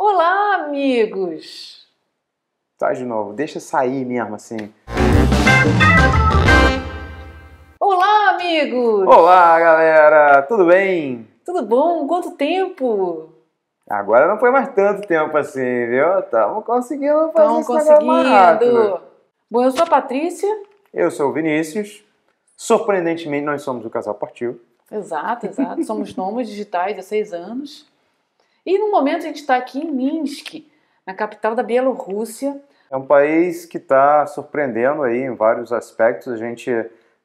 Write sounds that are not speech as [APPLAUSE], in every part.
Olá, amigos! Tá de novo, deixa sair mesmo assim. Olá, amigos! Olá, galera! Tudo bem? Tudo bom? Quanto tempo? Agora não foi mais tanto tempo assim, viu? Estamos conseguindo fazer Tão isso conseguindo. Bom, eu sou a Patrícia. Eu sou o Vinícius. Surpreendentemente, nós somos o Casal Partiu. Exato, exato. somos nômades digitais há seis anos. E no momento a gente está aqui em Minsk, na capital da Bielorrússia. É um país que está surpreendendo aí em vários aspectos. A gente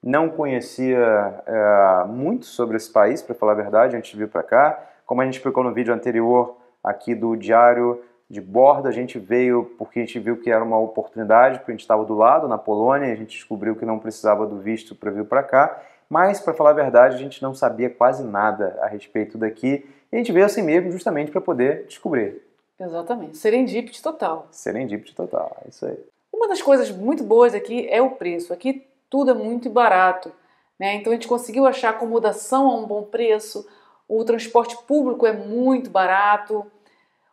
não conhecia é, muito sobre esse país, para falar a verdade, A gente veio para cá. Como a gente explicou no vídeo anterior aqui do Diário de Bordo, a gente veio porque a gente viu que era uma oportunidade, porque a gente estava do lado, na Polônia, a gente descobriu que não precisava do visto para vir para cá. Mas, para falar a verdade, a gente não sabia quase nada a respeito daqui e a gente veio assim mesmo justamente para poder descobrir. Exatamente. Serendipity total. Serendipity total, é isso aí. Uma das coisas muito boas aqui é o preço. Aqui tudo é muito barato. Né? Então a gente conseguiu achar acomodação a um bom preço, o transporte público é muito barato,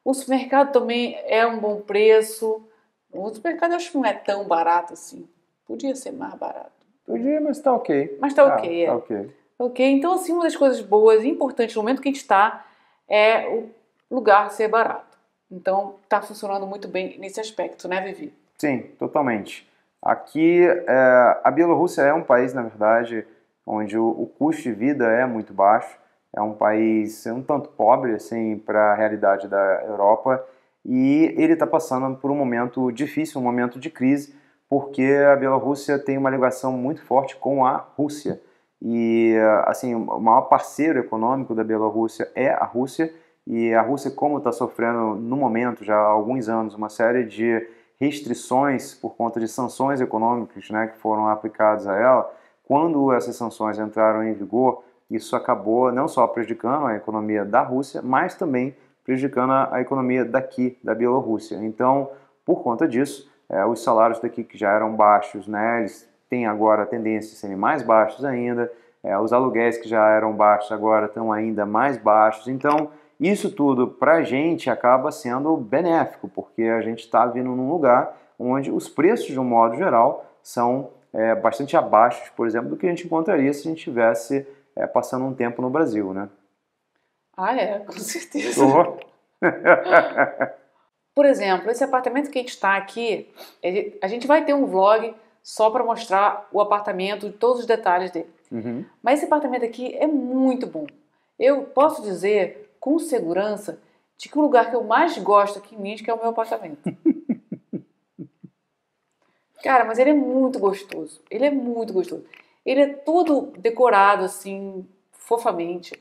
o supermercado também é um bom preço. O supermercado eu acho que não é tão barato assim. Podia ser mais barato. Podia, mas está ok. Mas está ah, ok, é. Tá ok. Ok, então assim, uma das coisas boas e importantes no momento que a gente está é o lugar ser barato. Então, está funcionando muito bem nesse aspecto, né, Vivi? Sim, totalmente. Aqui, é, a Bielorrússia é um país, na verdade, onde o, o, custo de vida é muito baixo. É um país um tanto pobre, assim, para a realidade da Europa. E ele está passando por um momento difícil, um momento de crise, porque a Bielorrússia tem uma ligação muito forte com a Rússia. E, assim, o maior parceiro econômico da Bielorrússia é a Rússia, e a Rússia, como está sofrendo no momento, já há alguns anos, uma série de restrições por conta de sanções econômicas né, que foram aplicadas a ela, quando essas sanções entraram em vigor, isso acabou não só prejudicando a economia da Rússia, mas também prejudicando a economia daqui, da Bielorrússia. Então, por conta disso, eh, os salários daqui que já eram baixos, né, eles tem agora a tendência de serem mais baixos ainda, é, os aluguéis que já eram baixos agora estão ainda mais baixos, então isso tudo para a gente acaba sendo benéfico, porque a gente está vindo num lugar onde os preços, de um modo geral, são é, bastante abaixo, por exemplo, do que a gente encontraria se a gente estivesse é, passando um tempo no Brasil, né? Ah, é, com certeza. Oh. [LAUGHS] por exemplo, esse apartamento que a gente está aqui, a gente vai ter um vlog só para mostrar o apartamento, todos os detalhes dele. Uhum. Mas esse apartamento aqui é muito bom. Eu posso dizer com segurança de que o lugar que eu mais gosto aqui em Minsk é o meu apartamento. [LAUGHS] Cara, mas ele é muito gostoso. Ele é muito gostoso. Ele é todo decorado assim, fofamente,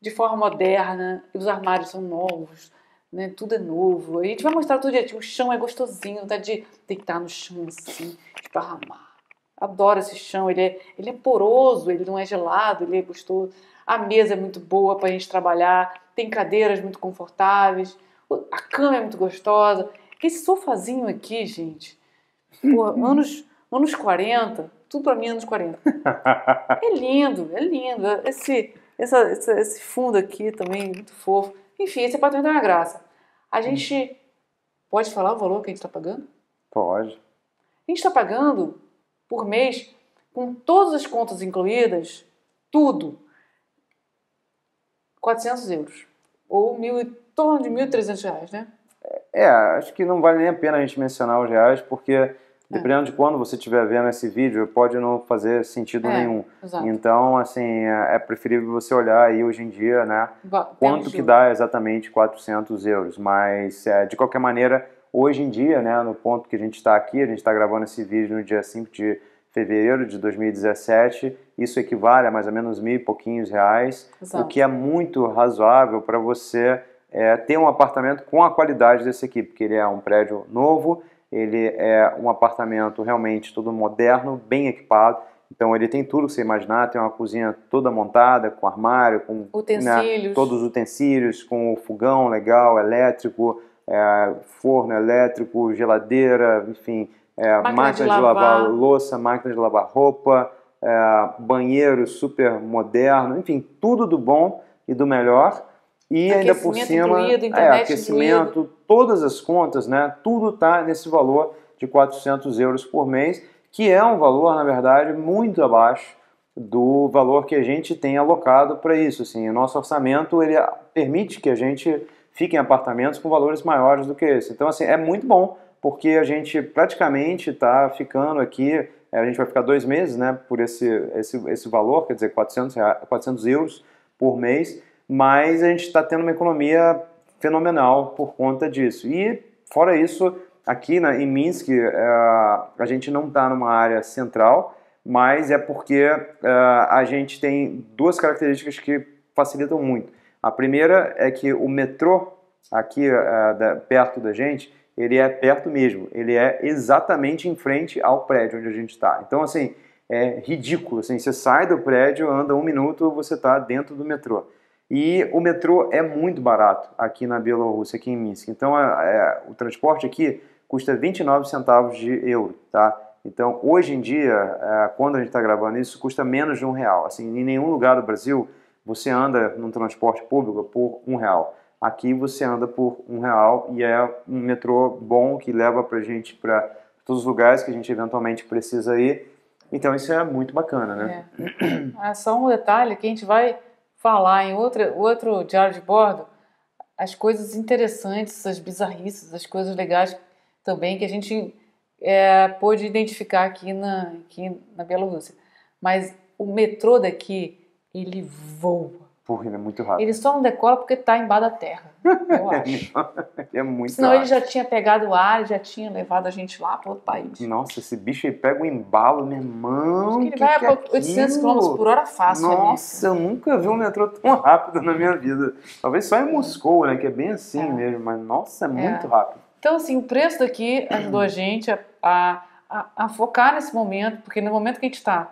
de forma moderna, e os armários são novos, né? Tudo é novo. a gente vai mostrar todo dia. Tipo, o chão é gostosinho, tá de deitar no chão assim, esparramar. Adoro esse chão, ele é, ele é poroso, ele não é gelado, ele é gostoso. A mesa é muito boa para a gente trabalhar, tem cadeiras muito confortáveis, a cama é muito gostosa. Esse sofazinho aqui, gente, pô, [LAUGHS] anos, anos 40, tudo para mim é anos 40. [LAUGHS] É lindo, é lindo. Esse, essa, esse fundo aqui também, é muito fofo. Enfim, esse apartamento é uma graça. A hum. gente pode falar o valor que a gente está pagando? Pode. A gente está pagando por mês, com todas as contas incluídas, tudo, 400 euros. Ou mil, em torno de 1.300 reais, né? É, acho que não vale nem a pena a gente mencionar os reais, porque é. Dependendo é. de quando você estiver vendo esse vídeo, pode não fazer sentido é, nenhum. Exato. Então, assim, é, é preferível você olhar aí hoje em dia, né? Boa, quanto que dá exatamente 400 euros. Mas, é, de qualquer maneira, hoje em dia, né, no ponto que a gente está aqui, a gente está gravando esse vídeo no dia 5 de fevereiro de 2017, isso equivale a mais ou menos mil e pouquinhos reais, Exato. o que é muito razoável para você é, ter um apartamento com a qualidade desse aqui, porque ele é um prédio novo, ele é um apartamento realmente todo moderno, bem equipado. Então ele tem tudo que você imaginar, tem uma cozinha toda montada, com armário, com né, todos os utensílios, com o fogão legal, elétrico, é, forno elétrico, geladeira, enfim, é, máquina, máquina, de, de lavar. lavar. louça, máquina de lavar roupa, é, banheiro super moderno, enfim, tudo do bom e do melhor e ainda por cima, incluído, é, aquecimento, incluído. todas as contas, né? Tudo está nesse valor de 400 euros por mês, que é um valor, na verdade, muito abaixo do valor que a gente tem alocado para isso. Assim, o nosso orçamento ele permite que a gente fique em apartamentos com valores maiores do que esse. Então, assim, é muito bom porque a gente praticamente está ficando aqui, é, a gente vai ficar dois meses, né, por esse, esse, esse valor, quer dizer, 400, 400 euros por mês, mas a gente está tendo uma economia fenomenal por conta disso. E, fora isso, aqui em Minsk, eh, a gente não está numa área central, mas é porque eh, a gente tem duas características que facilitam muito. A primeira é que o metrô aqui eh, perto da gente, ele é perto mesmo, ele é exatamente em frente ao prédio onde a gente está. Então, assim, é ridículo. Assim, você sai do prédio, anda um minuto, você está dentro do metrô. E o metrô é muito barato aqui na Bielorrússia, aqui em Minsk. Então é, o transporte aqui custa 29 centavos de euro, tá? Então hoje em dia, é, quando a gente está gravando isso, custa menos de um real. Assim, em nenhum lugar do Brasil você anda num transporte público por um real. Aqui você anda por um real e é um metrô bom que leva para gente para todos os lugares que a gente eventualmente precisa ir. Então isso é muito bacana, né? É. é só um detalhe que a gente vai falar em outra, outro diário de bordo as coisas interessantes, as bizarrices, as coisas legais também que a gente é, pôde identificar aqui na, aqui na Bielorrússia. Mas o metrô daqui, ele voa. Porra, ele é muito rápido. Ele só não decola porque está embaixo da terra, eu [LAUGHS] é acho. [LAUGHS] é muito Senão rápido. ele já tinha pegado o ar, já tinha levado a gente lá para outro país. Nossa, esse bicho aí pega o um embalo, meu irmão. Acho que ele que vai que 800 é km por hora fácil. Nossa, eu nunca vi um metrô tão rápido na minha vida. Talvez só em é. Moscou, né, que é bem assim é. mesmo, mas nossa, é muito é. rápido. Então, assim, o preço daqui ajudou a gente a, a, a focar nesse momento, porque no momento que a gente está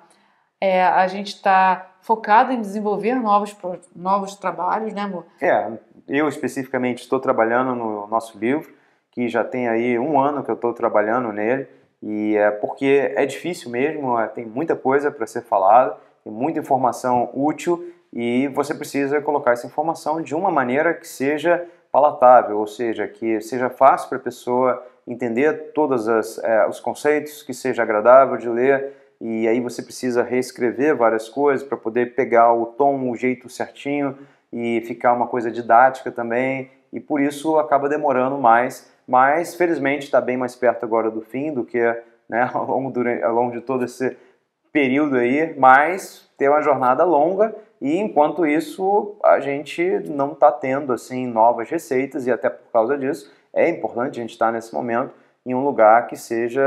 é, a gente está focado em desenvolver novos, novos trabalhos, né, amor? É, eu especificamente estou trabalhando no nosso livro, que já tem aí um ano que eu estou trabalhando nele, e é porque é difícil mesmo, é, tem muita coisa para ser falada, tem muita informação útil, e você precisa colocar essa informação de uma maneira que seja palatável, ou seja, que seja fácil para a pessoa entender todos as, é, os conceitos, que seja agradável de ler, e aí você precisa reescrever várias coisas para poder pegar o tom, o jeito certinho e ficar uma coisa didática também, e por isso acaba demorando mais, mas felizmente está bem mais perto agora do fim do que né, [LAUGHS] ao, longo durante, ao longo de todo esse período aí, mas tem uma jornada longa e enquanto isso a gente não está tendo assim novas receitas e até por causa disso é importante a gente estar tá nesse momento em um lugar que seja,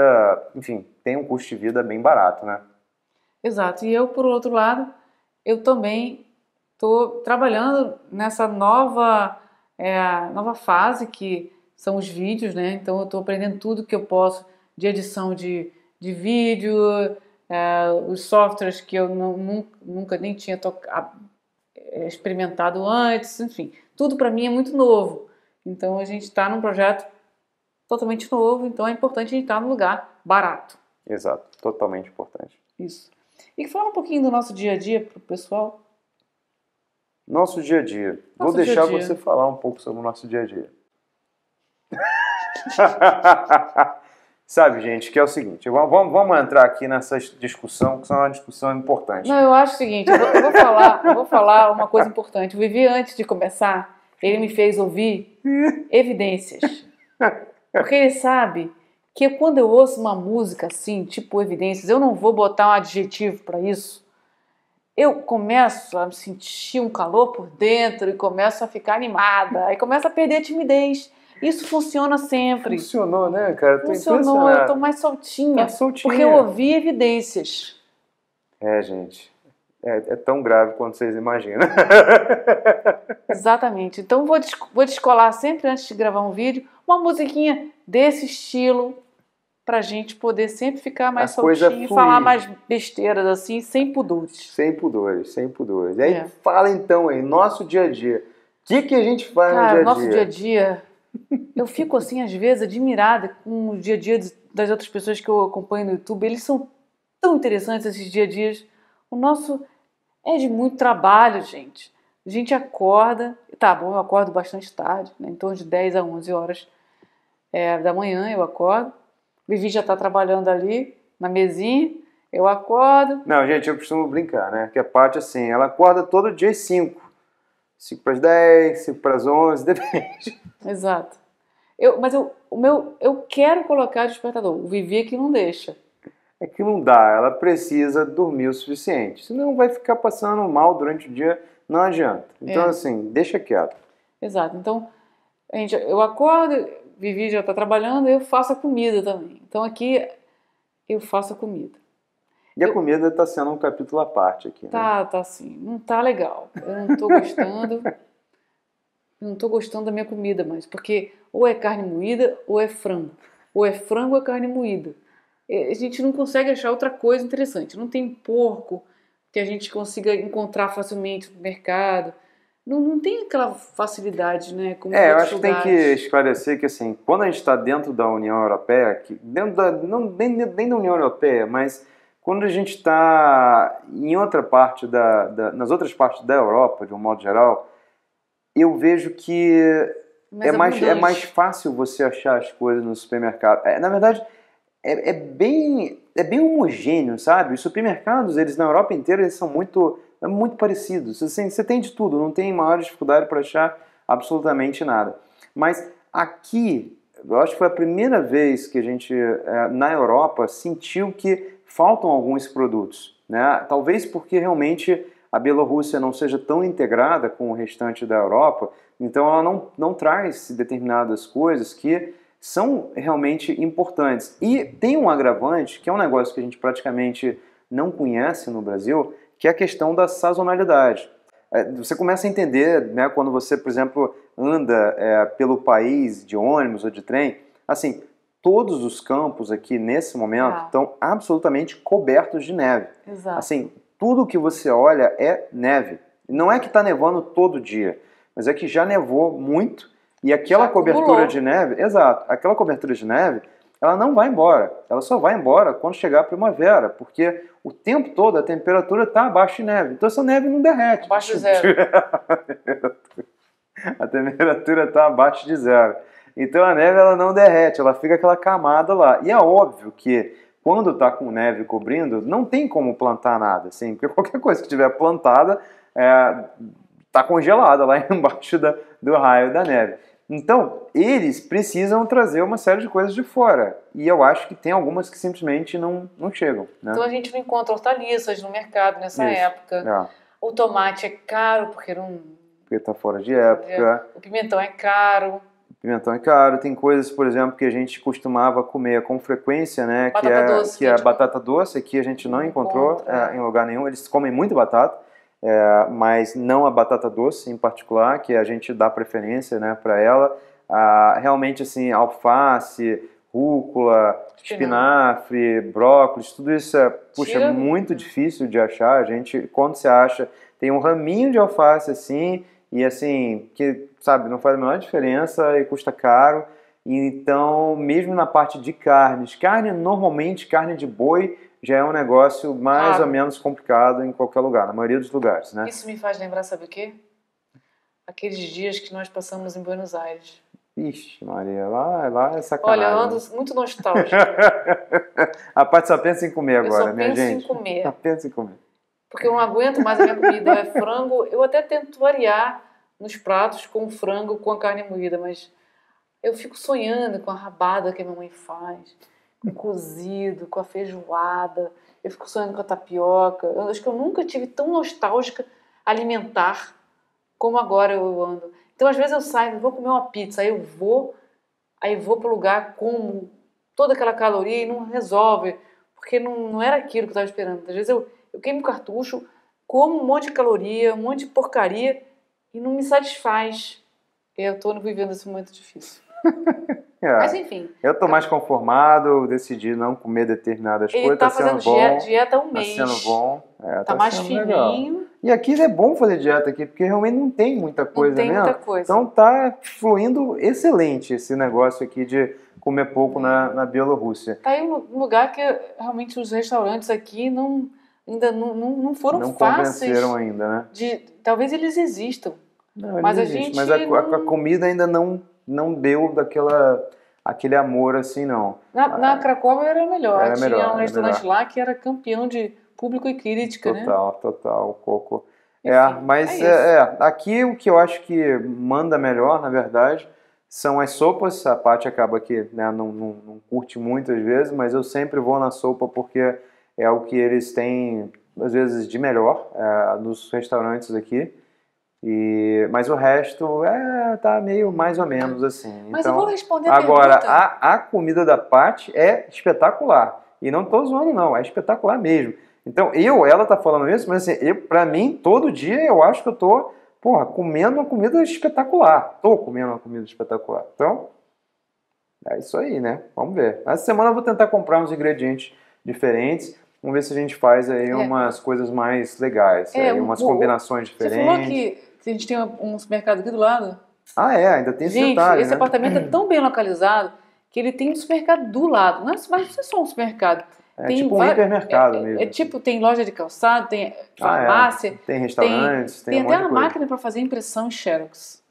enfim, tem um custo de vida bem barato, né? Exato. E eu, por outro lado, eu também estou trabalhando nessa nova, é, nova fase que são os vídeos, né? Então eu estou aprendendo tudo que eu posso de edição de, de vídeo, é, os softwares que eu não, nunca, nunca nem tinha é, experimentado antes, enfim, tudo para mim é muito novo. Então a gente está num projeto totalmente novo, então é importante a gente estar tá num lugar barato. Exato, totalmente importante. Isso. E fala um pouquinho do nosso dia a dia para o pessoal. Nosso dia a dia. Nosso Vou deixar -dia. você falar um pouco sobre o nosso dia a dia. [LAUGHS] Sabe, gente, que é o seguinte, vamos, vamos entrar aqui nessa discussão, que é uma discussão importante. Não, eu acho o seguinte, eu vou, eu vou falar, eu vou falar uma coisa importante. O Vivi, antes de começar, ele me fez ouvir [LAUGHS] evidências. Porque ele sabe que quando eu ouço uma música assim, tipo evidências, eu não vou botar um adjetivo para isso. Eu começo a sentir um calor por dentro e começo a ficar animada, aí começo a perder a timidez. Isso funciona sempre. Funcionou, né, cara? Tô Funcionou, eu tô mais soltinha. Tá soltinha. Porque eu ouvi evidências. É, gente. É, é, tão grave quanto vocês imaginam. [LAUGHS] Exatamente. Então vou, vou descolar sempre antes de gravar um vídeo uma musiquinha desse estilo para a gente poder sempre ficar mais a é soltinho e falar mais besteiras assim, sem pudores. Sem pudores, sem pudores. E aí é. fala então aí, nosso dia a dia. O que, que a gente faz Cara, no dia a dia? Nosso dia a dia, eu fico assim, às vezes, admirada com o dia a dia das outras pessoas que eu acompanho no YouTube. Eles são tão interessantes esses dia a dias. O nosso é de muito trabalho, gente. A gente acorda, tá bom, eu acordo bastante tarde, né, em torno de 10 a 11 horas é, da manhã eu acordo. Vivi já está trabalhando ali na mesinha. Eu acordo. Não, gente, eu costumo brincar, né? Que a parte assim, ela acorda todo dia às 5. 5 para as 10, 5 para as 11, depende. Exato. Eu, mas eu, o meu, eu quero colocar despertador. O Vivi aqui é não deixa. É que não dá, ela precisa dormir o suficiente. Senão vai ficar passando mal durante o dia, não adianta. Então, é. assim, deixa quieto. Exato. Então, gente, eu acordo, Vivi já está trabalhando, eu faço a comida também. Então aqui eu faço a comida. E a comida está sendo um capítulo à parte aqui. Né? Tá, tá sim. Não tá legal. Eu não estou gostando. não estou gostando da minha comida mais, porque ou é carne moída ou é frango. Ou é frango ou é carne moída. É, a gente não consegue achar outra coisa interessante. Não tem porco que a gente consiga encontrar facilmente no mercado não, não tem aquela facilidade, né? Como é, eu acho que tem que esclarecer que, assim, quando a gente está dentro da União Europeia, que dentro da, não, nem, nem da União Europeia, mas quando a gente está em outra parte, da, da, nas outras partes da Europa, de um modo geral, eu vejo que mais é, é, mais, é mais fácil você achar as coisas no supermercado. É, na verdade, é, é, bem, é bem homogêneo, sabe? Os supermercados, eles na Europa inteira, eles são muito é muito parecido. você tem de tudo, não tem maior dificuldade para achar absolutamente nada. Mas aqui, eu acho que foi a primeira vez que a gente, é, na Europa, sentiu que faltam alguns produtos. Né? Talvez porque realmente a Bielorrússia não seja tão integrada com o restante da Europa, então ela não, não traz determinadas coisas que são realmente importantes. E tem um agravante, que é um negócio que a gente praticamente não conhece no Brasil, que é a questão da sazonalidade. É, você começa a entender, né, quando você, por exemplo, anda é, pelo país de ônibus ou de trem, assim, todos os campos aqui nesse momento ah. estão absolutamente cobertos de neve. Exato. Assim, tudo que você olha é neve. Não é que está nevando todo dia, mas é que já nevou muito e aquela cobertura de neve, exato, aquela cobertura de neve ela não vai embora. Ela só vai embora quando chegar a primavera, porque o tempo todo a temperatura está abaixo de neve. Então essa neve não derrete. Abaixo de [LAUGHS] zero. a temperatura está abaixo de zero. Então a neve ela não derrete, ela fica aquela camada lá. E é óbvio que quando está com neve cobrindo, não tem como plantar nada, assim, porque qualquer coisa que tiver plantada está é, tá congelada lá [LAUGHS] embaixo da, do raio da neve. Então, eles precisam trazer uma série de coisas de fora. E eu acho que tem algumas que simplesmente não, não chegam. Né? Então a gente não encontra hortaliças no mercado nessa Isso. época. É. O tomate é caro porque não. Porque está fora de época. É. O pimentão é caro. O pimentão é caro. Tem coisas, por exemplo, que a gente costumava comer com frequência, né? Batata que é, doce. Que é a né? batata doce, que a gente não encontrou é, é, em lugar nenhum. Eles comem muito batata é, mas não a batata doce em particular, que a gente dá preferência né, para ela. Ah, realmente, assim, alface, rúcula, espinafre, brócolis, tudo isso é, puxa, muito difícil de achar. A gente, quando se acha, tem um raminho de alface assim, e assim, que, sabe, não faz a menor diferença e custa caro. Então, mesmo na parte de carnes, carne normalmente, carne de boi, já é um negócio mais ah, ou menos complicado em qualquer lugar, na maioria dos lugares, né? Isso me faz lembrar, sabe o quê? Aqueles dias que nós passamos em Buenos Aires. Ixi, Maria, lá, lá é sacanagem. Olha, eu ando muito nostálgico. [LAUGHS] a parte só pensa em comer agora, né, minha gente. Só pensa em comer. Só pensa em comer. Porque eu não aguento mais a minha comida. É frango. Eu até tento variar nos pratos com frango, com a carne moída, mas eu fico sonhando com a rabada que a minha mãe faz com cozido, com a feijoada, eu fico sonhando com a tapioca. Eu acho que eu nunca tive tão nostálgica alimentar como agora eu ando. Então, às vezes eu saio, vou comer uma pizza, aí eu vou, aí vou para o lugar, como toda aquela caloria e não resolve, porque não, não era aquilo que eu estava esperando. Às vezes eu, eu queimo cartucho, como um monte de caloria, um monte de porcaria e não me satisfaz. Eu estou vivendo esse momento difícil. [LAUGHS] É. Mas enfim. Eu tô mais conformado, decidi não comer determinadas Ele coisas. Tá, tá fazendo sendo dieta, bom, dieta um mês. Tá sendo bom. É, tá, tá mais fininho. Legal. E aqui é bom fazer dieta aqui, porque realmente não tem muita coisa, né? Não tem muita coisa. Então tá fluindo excelente esse negócio aqui de comer pouco na, na Bielorrússia. Tá em um lugar que realmente os restaurantes aqui não ainda não, não, foram não fáceis. Não convenceram ainda, né? De, talvez eles existam. Não, mas, a gente mas a, a comida ainda não não deu daquela aquele amor assim, não. Na, ah, na Cracóvia era melhor. Era Tinha melhor, um restaurante melhor. lá que era campeão de público e crítica, total, né? Total, total, Coco. É, Enfim, é, mas é, é, aqui o que eu acho que manda melhor, na verdade, são as sopas. A Paty acaba que né, não, não, não curte muitas vezes, mas eu sempre vou na sopa porque é o que eles têm, às vezes, de melhor é, nos restaurantes aqui. E, mas o resto é, tá meio mais ou menos assim. Mas então, eu vou então, responder a Agora, a, a comida da parte é espetacular. E não tô zoando, não, é espetacular mesmo. Então, eu, ela tá falando isso, mas assim, eu, pra mim, todo dia eu acho que eu tô, porra, comendo uma comida espetacular. Tô comendo uma comida espetacular. Então, é isso aí, né? Vamos ver. Essa semana eu vou tentar comprar uns ingredientes diferentes. Vamos ver se a gente faz aí é. umas coisas mais legais, é, aí, umas o, combinações diferentes. Você falou que a gente tem um supermercado aqui do lado. Ah, é, ainda tem esse gente, detalhe, Esse né? apartamento é [CLEARS THROAT] tão bem localizado que ele tem um supermercado do lado. Não é, mas não é só um supermercado. É tem tipo um hipermercado é, é mesmo. É, é, tipo, assim. tem loja de calçado, tem farmácia. Ah, é. Tem restaurantes, tem Tem, tem um até uma máquina para fazer impressão em xerox.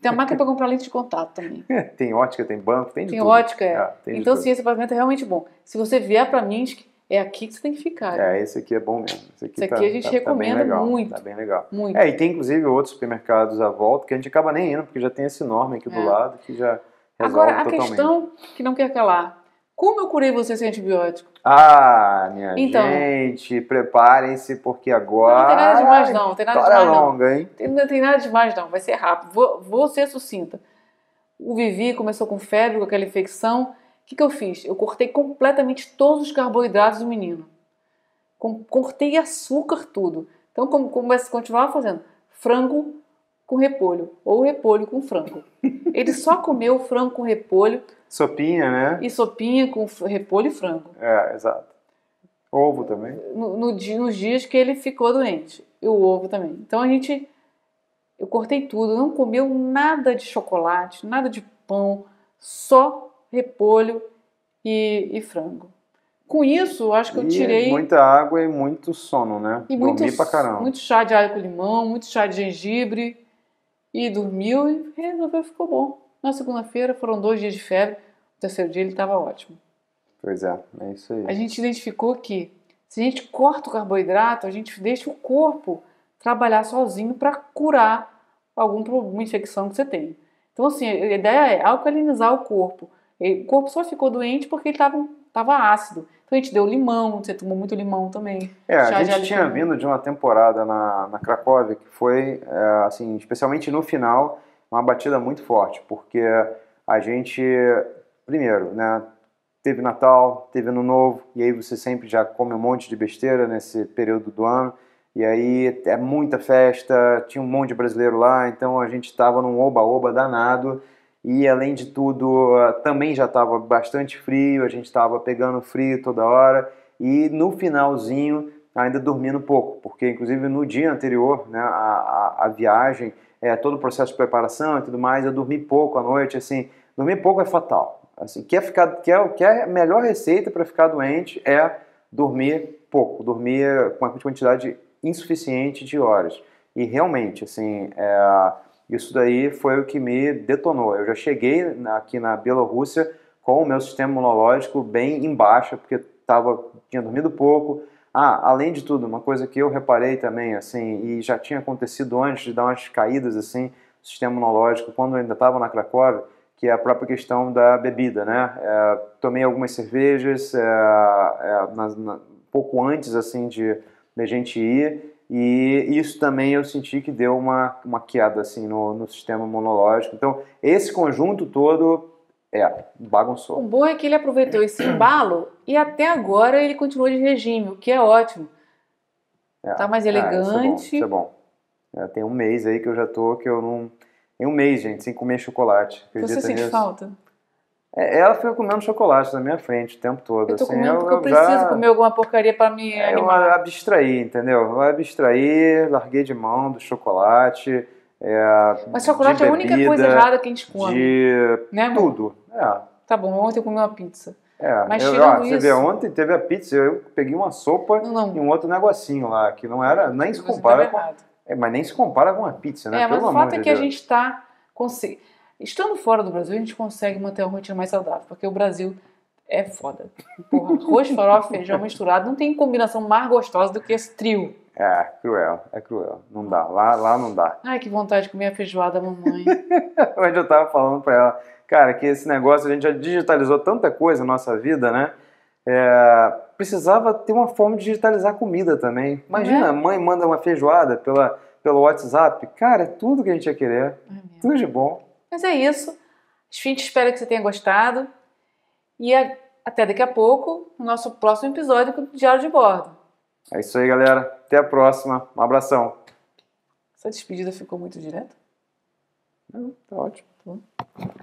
Tem a máquina para comprar lente de contato também. [LAUGHS] tem ótica, tem banco, tem de tem tudo. Ótica, é. Ah, tem ótica, Então, sim, esse apartamento é realmente bom. Se você vier para Minsk, é aqui que você tem que ficar. É, esse aqui é bom mesmo. Esse aqui, esse tá, aqui a gente tá, tá recomenda tá legal, muito. Tá bem legal. Muito. É, e tem inclusive outros supermercados à volta que a gente acaba nem indo, porque já tem esse enorme aqui do é. lado que já resolve Agora, a questão que não quer calar. Como eu curei você sem antibiótico? Ah, minha então, gente, preparem-se porque agora... É não, não tem nada demais não, não tem nada demais não. longa, hein? Tem, não tem nada demais não, vai ser rápido. Vou, vou ser sucinta. O Vivi começou com febre, com aquela infecção que, que eu fiz? Eu cortei completamente todos os carboidratos do menino. Com, cortei açúcar, tudo. Então, como, como continuava fazendo? Frango com repolho, ou repolho com frango. [LAUGHS] Ele só comeu frango com repolho. Sopinha, né? E sopinha com repolho e frango. É, exato. Ovo também? No, no, nos dias que ele ficou doente. E o ovo também. Então a gente. Eu cortei tudo, não comeu nada de chocolate, nada de pão, só repolho e, e frango. Com isso, acho que e eu tirei. Muita água e muito sono, né? E muito, Dormi pra caramba. Muito chá de alho com limão, muito chá de gengibre. E dormiu e resolveu, ficou bom. Na segunda-feira foram dois dias de febre, no terceiro dia ele estava ótimo. Pois é, é isso aí. A gente identificou que se a gente corta o carboidrato, a gente deixa o corpo trabalhar sozinho para curar algum, alguma infecção que você tem. Então, assim, a ideia é alcalinizar o corpo. O corpo só ficou doente porque ele estava tava ácido. Então a gente deu limão, você tomou muito limão também. É, a gente tinha vindo de uma temporada na, na Cracóvia que foi, é, assim, especialmente no final, uma batida muito forte, porque a gente, primeiro, né, teve Natal, teve Ano Novo, e aí você sempre já come um monte de besteira nesse período do ano, e aí é muita festa, tinha um monte de brasileiro lá, então a gente estava num oba-oba danado, e além de tudo, ah, também já estava bastante frio, a gente estava pegando frio toda hora e no finalzinho ainda dormindo pouco, porque inclusive no dia anterior, né, a, a, a viagem, é, todo o processo de preparação e tudo mais, eu dormi pouco à noite, assim, dormir pouco é fatal. Assim, quer ficar, quer, quer a melhor receita para ficar doente é dormir pouco, dormir com uma quantidade insuficiente de horas. E realmente, assim, é, isso daí foi o que me detonou. Eu já cheguei aqui na Bielorrússia com o meu sistema imunológico bem em baixa, porque tava, tinha dormido pouco. Ah, além de tudo, uma coisa que eu reparei também, assim, e já tinha acontecido antes de dar umas caídas, assim, no sistema imunológico, quando eu ainda estava na Cracóvia, que é a própria questão da bebida, né? É, tomei algumas cervejas é, é, na, na, pouco antes, assim, de, de a gente ir, e isso também eu senti que deu uma, uma queda assim, no, no sistema imunológico. Então, esse conjunto todo é, bagunçou. O bom é que ele aproveitou esse embalo e até agora ele continua de regime, o que é ótimo. É, tá mais elegante. É, isso é bom. Isso é bom. É, tem um mês aí que eu já tô, que eu não. Tem um mês, gente, sem comer chocolate. Você sente nisso? falta? É, ela fica comendo chocolate na minha frente o tempo todo. Eu tô assim, comendo eu, porque eu, preciso já... comer alguma porcaria para me é, animar. Eu abstraí, entendeu? Eu abstrair larguei de mão do chocolate. É, Mas chocolate bebida, é a única coisa errada que a gente come. De né, tudo. É. Tá bom, ontem eu comi uma pizza. É, Mas eu, ó, isso... Você vê, ontem teve a pizza, eu peguei uma sopa não, não. e um outro negocinho lá, que não era, nem se compara com... É, mas nem se compara com uma pizza, né? É, mas Pelo o fato é que Deus. a gente está com Estando fora do Brasil, a gente consegue manter uma rotina mais saudável, porque o Brasil é foda. Porra, arroz, [LAUGHS] farofa, feijão misturado, não tem combinação mais gostosa do que esse trio. É, cruel, é cruel. Não dá, lá, lá não dá. Ai, que vontade de comer a feijoada, mamãe. [LAUGHS] Mas eu tava falando pra ela, cara, que esse negócio, a gente já digitalizou tanta coisa na nossa vida, né? É, precisava ter uma forma de digitalizar comida também. Imagina, é? a mãe manda uma feijoada pela, pelo WhatsApp. Cara, é tudo que a gente ia querer. É tudo de bom. Mas é isso. A gente espera que você tenha gostado. E a... até daqui a pouco, no nosso próximo episódio do Diário de Bordo. É isso aí, galera. Até a próxima. Um abração. Essa despedida ficou muito direta? Não, tá ótimo. Tá